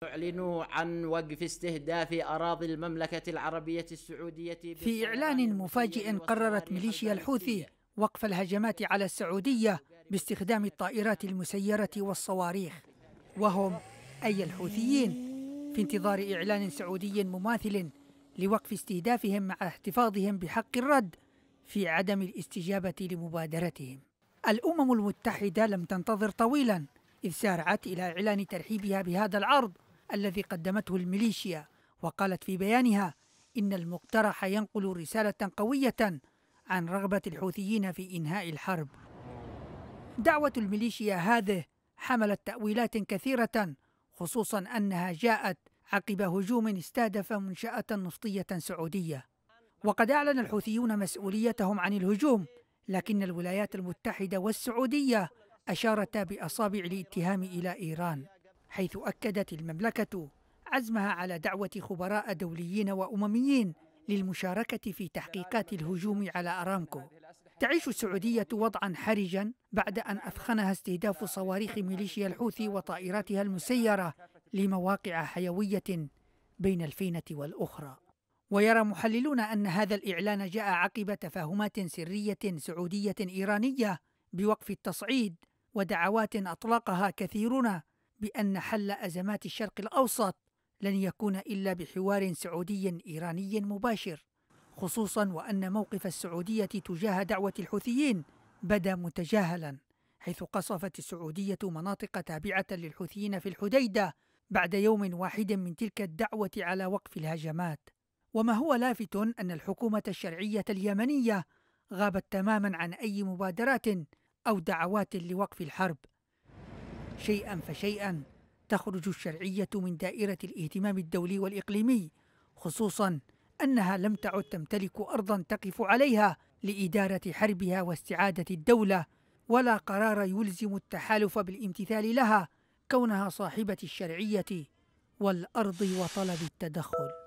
تعلن عن وقف استهداف أراضي المملكة العربية السعودية في إعلان مفاجئ قررت ميليشيا الحوثي وقف الهجمات على السعودية باستخدام الطائرات المسيرة والصواريخ وهم أي الحوثيين في انتظار إعلان سعودي مماثل لوقف استهدافهم مع احتفاظهم بحق الرد في عدم الاستجابة لمبادرتهم الأمم المتحدة لم تنتظر طويلا إذ سارعت إلى إعلان ترحيبها بهذا العرض الذي قدمته الميليشيا وقالت في بيانها إن المقترح ينقل رسالة قوية عن رغبة الحوثيين في إنهاء الحرب دعوة الميليشيا هذه حملت تأويلات كثيرة خصوصا أنها جاءت عقب هجوم استهدف منشأة نفطية سعودية وقد أعلن الحوثيون مسؤوليتهم عن الهجوم لكن الولايات المتحدة والسعودية أشارتا بأصابع الاتهام إلى إيران حيث أكدت المملكة عزمها على دعوة خبراء دوليين وأمميين للمشاركة في تحقيقات الهجوم على أرامكو تعيش السعودية وضعا حرجا بعد أن أثخنها استهداف صواريخ ميليشيا الحوثي وطائراتها المسيرة لمواقع حيوية بين الفينة والأخرى ويرى محللون أن هذا الإعلان جاء عقب تفاهمات سرية سعودية إيرانية بوقف التصعيد ودعوات أطلقها كثيرون بأن حل أزمات الشرق الأوسط لن يكون إلا بحوار سعودي إيراني مباشر خصوصا وأن موقف السعودية تجاه دعوة الحوثيين بدا متجاهلا حيث قصفت السعودية مناطق تابعة للحوثيين في الحديدة بعد يوم واحد من تلك الدعوة على وقف الهجمات وما هو لافت أن الحكومة الشرعية اليمنية غابت تماما عن أي مبادرات أو دعوات لوقف الحرب شيئا فشيئا تخرج الشرعية من دائرة الاهتمام الدولي والإقليمي خصوصا أنها لم تعد تمتلك أرضا تقف عليها لإدارة حربها واستعادة الدولة ولا قرار يلزم التحالف بالامتثال لها كونها صاحبة الشرعية والأرض وطلب التدخل